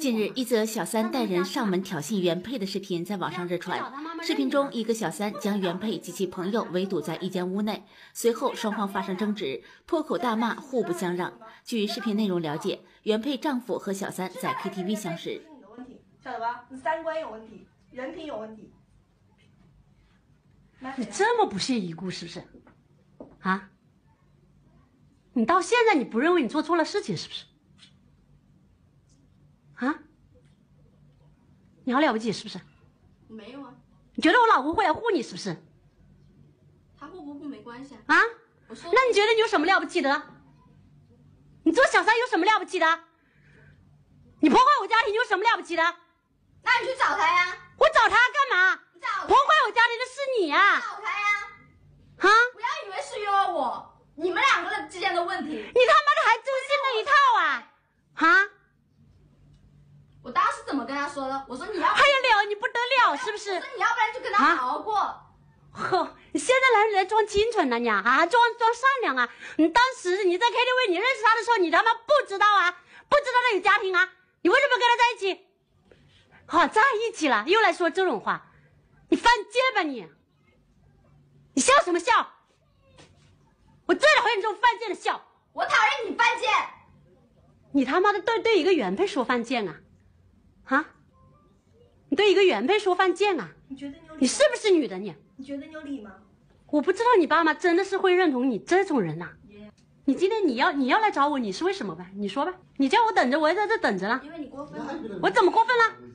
近日，一则小三带人上门挑衅原配的视频在网上热传。视频中，一个小三将原配及其朋友围堵在一间屋内，随后双方发生争执，破口大骂，互不相让。据视频内容了解，原配丈夫和小三在 KTV 相识。有问题，晓得吧？你三观有问题，人品有问题。你这么不屑一顾是不是？啊？你到现在你不认为你做错了事情是不是？啊！你好了不起是不是？没有啊！你觉得我老公会来护你是不是？他护不护没关系。啊！那你觉得你有什么了不起的？你做小三有什么了不起的？你破坏我家庭有什么了不起的？那你去找他呀！我找他干嘛？破坏我家庭的是你啊！找他呀！啊！不要以为是因为我，你们两个人之间的问题。你他妈！我跟他说了，我说你要还有了你不得了是不是？我说你要不然就跟他熬过。呵，你现在来来装清纯了你啊？装装善良啊？你当时你在 KTV 你认识他的时候，你他妈不知道啊？不知道他有家庭啊？你为什么跟他在一起？好在一起了，又来说这种话，你犯贱吧你？你笑什么笑？我最讨厌这种犯贱的笑，我讨厌你犯贱。你他妈的对对一个原配说犯贱啊？啊！你对一个原配说犯贱啊？你觉得你你是不是女的？你你觉得你有理吗？我不知道你爸妈真的是会认同你这种人呐。你今天你要你要来找我，你是为什么吧？你说吧。你叫我等着，我也在这等着了。因为你过分。我怎么过分了？